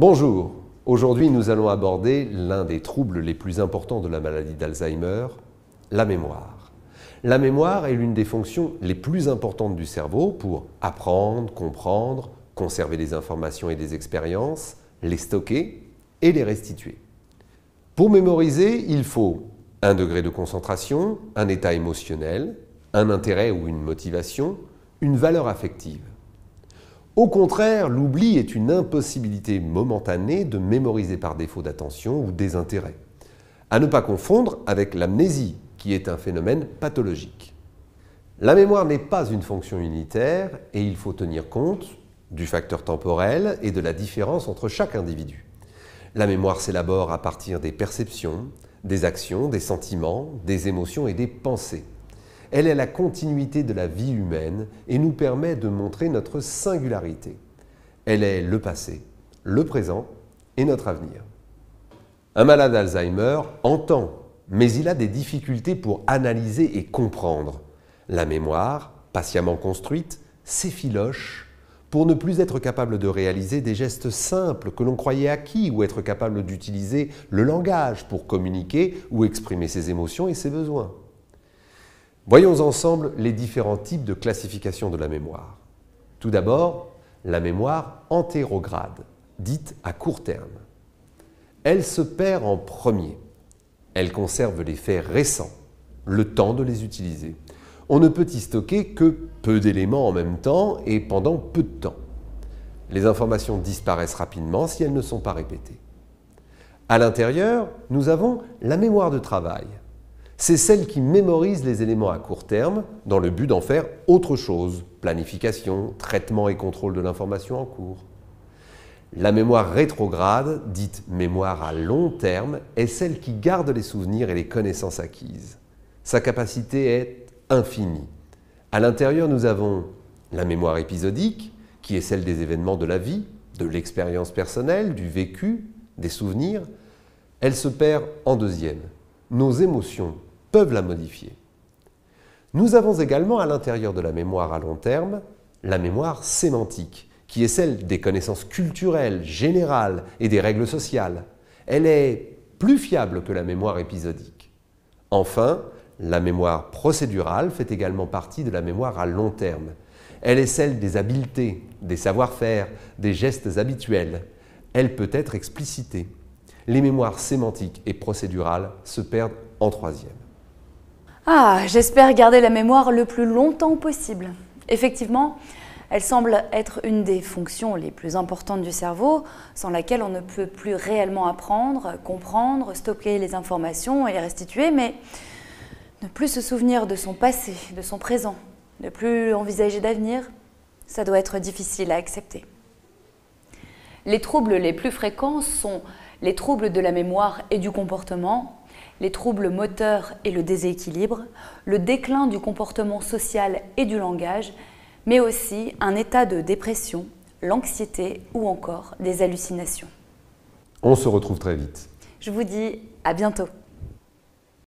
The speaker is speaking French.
Bonjour, aujourd'hui nous allons aborder l'un des troubles les plus importants de la maladie d'Alzheimer, la mémoire. La mémoire est l'une des fonctions les plus importantes du cerveau pour apprendre, comprendre, conserver des informations et des expériences, les stocker et les restituer. Pour mémoriser, il faut un degré de concentration, un état émotionnel, un intérêt ou une motivation, une valeur affective. Au contraire, l'oubli est une impossibilité momentanée de mémoriser par défaut d'attention ou désintérêt. À ne pas confondre avec l'amnésie, qui est un phénomène pathologique. La mémoire n'est pas une fonction unitaire et il faut tenir compte du facteur temporel et de la différence entre chaque individu. La mémoire s'élabore à partir des perceptions, des actions, des sentiments, des émotions et des pensées. Elle est la continuité de la vie humaine et nous permet de montrer notre singularité. Elle est le passé, le présent et notre avenir. Un malade Alzheimer entend, mais il a des difficultés pour analyser et comprendre. La mémoire, patiemment construite, s'effiloche pour ne plus être capable de réaliser des gestes simples que l'on croyait acquis ou être capable d'utiliser le langage pour communiquer ou exprimer ses émotions et ses besoins. Voyons ensemble les différents types de classification de la mémoire. Tout d'abord, la mémoire antérograde, dite à court terme. Elle se perd en premier. Elle conserve les faits récents, le temps de les utiliser. On ne peut y stocker que peu d'éléments en même temps et pendant peu de temps. Les informations disparaissent rapidement si elles ne sont pas répétées. À l'intérieur, nous avons la mémoire de travail, c'est celle qui mémorise les éléments à court terme dans le but d'en faire autre chose, planification, traitement et contrôle de l'information en cours. La mémoire rétrograde, dite mémoire à long terme, est celle qui garde les souvenirs et les connaissances acquises. Sa capacité est infinie. À l'intérieur, nous avons la mémoire épisodique, qui est celle des événements de la vie, de l'expérience personnelle, du vécu, des souvenirs. Elle se perd en deuxième. Nos émotions peuvent la modifier. Nous avons également à l'intérieur de la mémoire à long terme la mémoire sémantique, qui est celle des connaissances culturelles, générales et des règles sociales. Elle est plus fiable que la mémoire épisodique. Enfin, la mémoire procédurale fait également partie de la mémoire à long terme. Elle est celle des habiletés, des savoir-faire, des gestes habituels. Elle peut être explicitée. Les mémoires sémantiques et procédurales se perdent en troisième. Ah, j'espère garder la mémoire le plus longtemps possible. Effectivement, elle semble être une des fonctions les plus importantes du cerveau, sans laquelle on ne peut plus réellement apprendre, comprendre, stocker les informations et les restituer, mais ne plus se souvenir de son passé, de son présent, ne plus envisager d'avenir, ça doit être difficile à accepter. Les troubles les plus fréquents sont les troubles de la mémoire et du comportement, les troubles moteurs et le déséquilibre, le déclin du comportement social et du langage, mais aussi un état de dépression, l'anxiété ou encore des hallucinations. On se retrouve très vite. Je vous dis à bientôt.